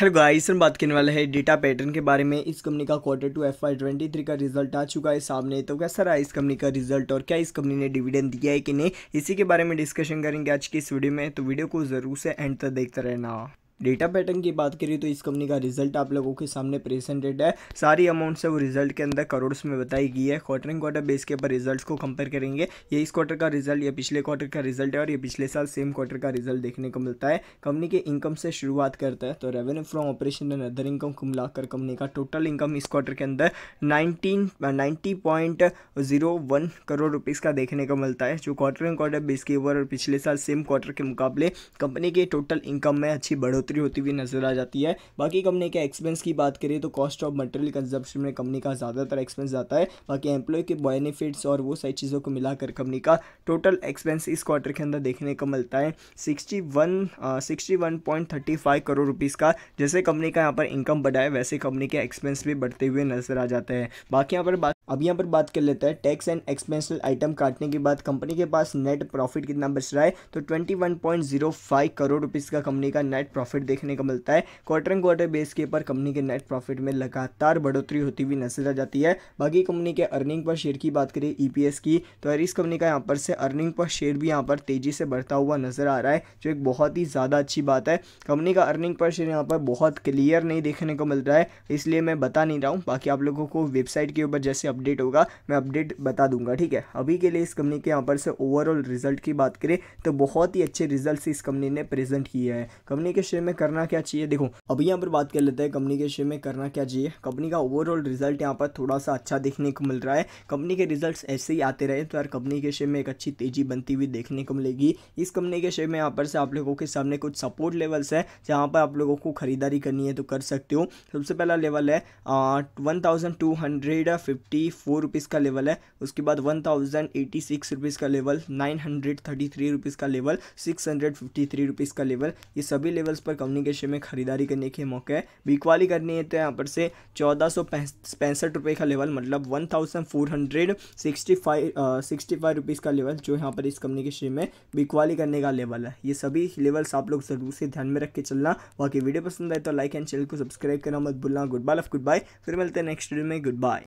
hello guys हम बात करने वाले हैं डेटा पैटर्न के बारे में इस कंपनी का quarter two F I twenty three का रिजल्ट आ चुका है सामने तो क्या सर इस कंपनी का रिजल्ट और क्या इस कंपनी ने डिविडेंड दिया है कि नहीं इसी के बारे में डिस्कशन करेंगे आज की इस वीडियो में तो वीडियो को ज़रूर से एंड तक देखते रहना डेटा पैटर्न की बात करें तो इस कंपनी का रिजल्ट आप लोगों के सामने प्रेजेंटेड है सारी अमाउंट से वो रिजल्ट के अंदर करोड़ में बताई गई है क्वार्टर एंड क्वार्टर बेस के ऊपर रिजल्ट को कंपेयर करेंगे ये इस क्वार्टर का रिजल्ट या पिछले क्वार्टर का रिजल्ट है और ये पिछले साल सेम क्वार्टर का रिजल्ट देखने को मिलता है कंपनी के इनकम से शुरुआत करता है तो revenue from operation and other income को मिलाकर कंपनी का टोटल इनकम इस क्वार्टर के अंदर nineteen point zero one crore rupees का देखने को मिलता है जो क्वार्टर एंड क्वार्टर बेस के ऊपर और पिछले साल सेम क्वार्टर के मुकाबले कंपनी के टोटल इनकम में अच्छी बढ़ोतरी बढ़ोतरी होती हुई नजर आ जाती है बाकी कंपनी के एक्सपेंस की बात करें तो कॉस्ट ऑफ मटेरियल कंजप्शन में कंपनी का ज़्यादातर एक्सपेंस जाता है बाकी एम्प्लॉय के बेनिफिट्स और वो सारी चीज़ों को मिलाकर कंपनी का टोटल एक्सपेंस इस क्वार्टर के अंदर देखने को मिलता है sixty one sixty one point thirty five crore rupees का जैसे कंपनी का यहाँ पर इनकम बढ़ा है वैसे कंपनी के एक्सपेंस भी बढ़ते हुए नजर आ जाते हैं बाकी यहाँ पर बात अब यहाँ पर बात कर लेते हैं टैक्स एंड एक्सपेंसल आइटम काटने के बाद कंपनी के पास नेट प्रॉफिट कितना बच रहा है तो 21.05 करोड़ रुपीस का कंपनी का नेट प्रॉफिट देखने को मिलता है क्वार्टर एंड क्वार्टर बेस के ऊपर कंपनी के नेट प्रॉफिट में लगातार बढ़ोतरी होती हुई नजर आ जाती है बाकी कंपनी के अर्निंग पर शेयर की बात करिए ई e की तो इस कंपनी का यहाँ पर से अर्निंग पर शेयर भी यहाँ पर तेज़ी से बढ़ता हुआ नजर आ रहा है जो एक बहुत ही ज़्यादा अच्छी बात है कंपनी का अर्निंग पर शेयर यहाँ पर बहुत क्लियर नहीं देखने को मिल रहा है इसलिए मैं बता नहीं रहा हूँ बाकी आप लोगों को वेबसाइट के ऊपर जैसे अपडेट होगा मैं अपडेट बता दूंगा ठीक है अभी के लिए इस कंपनी के यहाँ पर से ओवरऑल रिजल्ट की बात करें तो बहुत ही अच्छे रिजल्ट इस कंपनी ने प्रेजेंट किया है कंपनी के शेयर में करना क्या चाहिए देखो अभी यहाँ पर बात कर लेते हैं कंपनी के शेयर में करना क्या चाहिए कंपनी का ओवरऑल रिजल्ट यहाँ पर थोड़ा सा अच्छा देखने को मिल रहा है कंपनी के रिजल्ट ऐसे ही आते रहे तो यार कंपनी के शेयर में एक अच्छी तेजी बनती हुई देखने को मिलेगी इस कंपनी के शेयर में यहाँ पर से आप लोगों के सामने कुछ सपोर्ट लेवल्स है जहाँ पर आप लोगों को खरीदारी करनी है तो कर सकते हो सबसे पहला लेवल है one thousand two hundred fifty four rupees का लेवल है उसके बाद one thousand eighty six rupees का level nine hundred thirty three rupees का level six hundred fifty three rupees का लेवल ये सभी लेवल्स पर कम्युनिकेशन में खरीदारी करने के मौके है बिकवाली करनी है तो यहाँ पर से चौदह सौ पैंसठ रुपये का लेवल मतलब one thousand four hundred sixty five sixty five rupees का लेवल जो यहाँ पर इस कम्युनिकेशन में बिकवाली करने का लेवल है ये सभी लेवल्स आप लोग ज़रूर से ध्यान में रख के चलना बाकी वीडियो पसंद आए तो लाइक एंड चैनल को सब्सक्राइब करना मत भूलना goodbye love goodbye फिर मिलते हैं नेक्स्ट वीडियो में गुड बाय